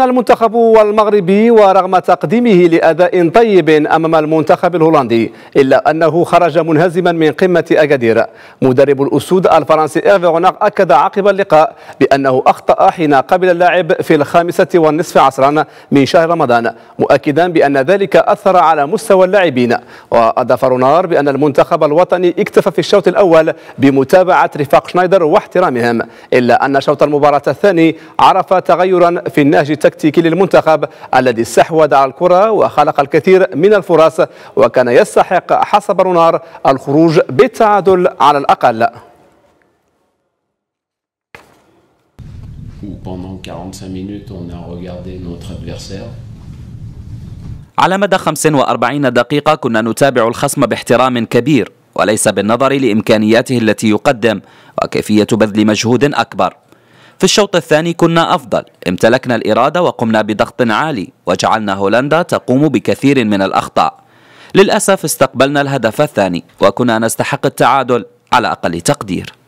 المنتخب المغربي ورغم تقديمه لأداء طيب أمام المنتخب الهولندي إلا أنه خرج منهزما من قمة أكادير مدرب الأسود الفرنسي إيرفيغوناغ رونار أكد عقب اللقاء بأنه أخطأ حين قبل اللاعب في الخامسة والنصف عصرا من شهر رمضان مؤكدا بأن ذلك أثر على مستوى اللاعبين وأضاف رونار بأن المنتخب الوطني اكتفى في الشوط الأول بمتابعة رفاق شنايدر واحترامهم إلا أن شوط المباراة الثاني عرف تغيرا في النهج التكتيكي للمنتخب الذي استحوذ على الكرة وخلق الكثير من الفرص وكان يستحق حسب رونار الخروج بالتعادل على الأقل على مدى 45 دقيقة كنا نتابع الخصم باحترام كبير وليس بالنظر لإمكانياته التي يقدم وكيفية بذل مجهود أكبر في الشوط الثاني كنا أفضل امتلكنا الإرادة وقمنا بضغط عالي وجعلنا هولندا تقوم بكثير من الأخطاء للأسف استقبلنا الهدف الثاني وكنا نستحق التعادل على أقل تقدير